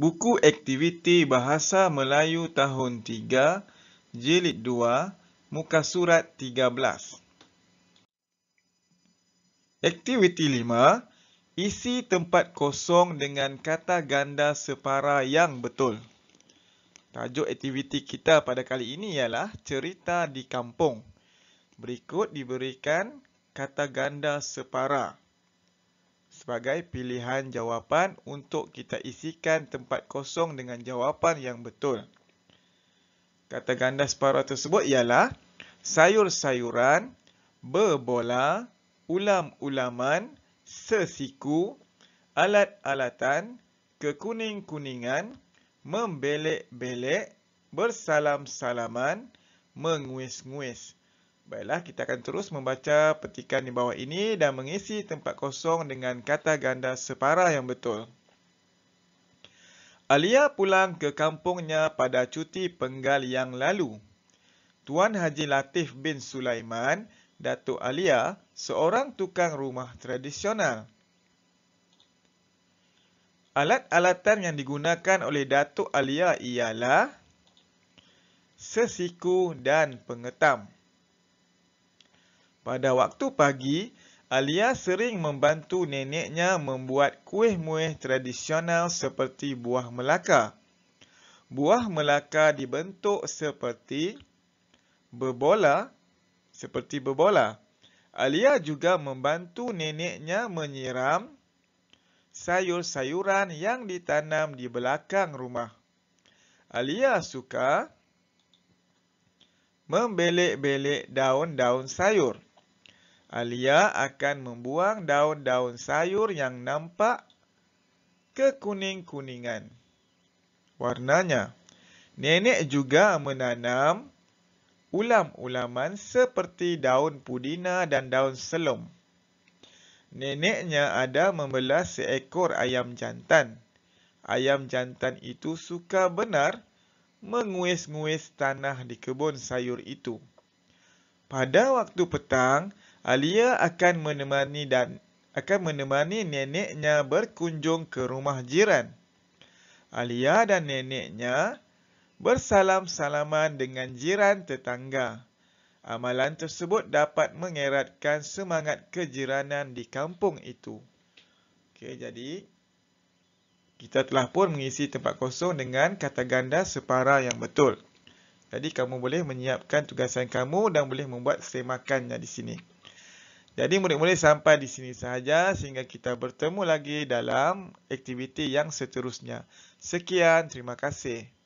Buku aktiviti Bahasa Melayu tahun 3, jilid 2, muka surat 13. Aktiviti 5, isi tempat kosong dengan kata ganda separa yang betul. Tajuk aktiviti kita pada kali ini ialah cerita di kampung. Berikut diberikan kata ganda separa sebagai pilihan jawapan untuk kita isikan tempat kosong dengan jawapan yang betul. Kata ganda separuh tersebut ialah sayur-sayuran, berbola, ulam-ulaman, sesiku, alat-alatan, kekuning-kuningan, membelek-belek, bersalam-salaman, menguis-nguis. Baiklah, kita akan terus membaca petikan di bawah ini dan mengisi tempat kosong dengan kata ganda separah yang betul. Alia pulang ke kampungnya pada cuti penggal yang lalu. Tuan Haji Latif bin Sulaiman, Datuk Alia, seorang tukang rumah tradisional. Alat-alatan yang digunakan oleh Datuk Alia ialah sesiku dan pengetam. Pada waktu pagi, Alia sering membantu neneknya membuat kuih-muih tradisional seperti buah melaka. Buah melaka dibentuk seperti berbola, seperti berbola. Alia juga membantu neneknya menyiram sayur-sayuran yang ditanam di belakang rumah. Alia suka membelek-belek daun-daun sayur. Alia akan membuang daun-daun sayur yang nampak kekuning-kuningan warnanya. Nenek juga menanam ulam-ulaman seperti daun pudina dan daun selom. Neneknya ada membelah seekor ayam jantan. Ayam jantan itu suka benar menguis-nguis tanah di kebun sayur itu. Pada waktu petang, Alia akan menemani dan akan menemani neneknya berkunjung ke rumah jiran. Alia dan neneknya bersalam-salaman dengan jiran tetangga. Amalan tersebut dapat mengeratkan semangat kejiranan di kampung itu. Okay, jadi kita telah pun mengisi tempat kosong dengan kata ganda separa yang betul. Jadi kamu boleh menyiapkan tugasan kamu dan boleh membuat semakannya di sini. Jadi murid-murid sampai di sini sahaja sehingga kita bertemu lagi dalam aktiviti yang seterusnya. Sekian, terima kasih.